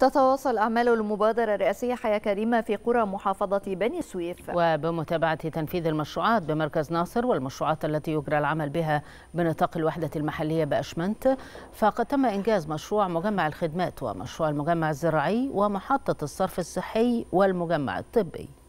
تتواصل أعمال المبادرة الرئاسية حياة كريمة في قرى محافظة بني سويف وبمتابعة تنفيذ المشروعات بمركز ناصر والمشروعات التي يجرى العمل بها بنطاق الوحدة المحلية بأشمنت فقد تم إنجاز مشروع مجمع الخدمات ومشروع المجمع الزراعي ومحطة الصرف الصحي والمجمع الطبي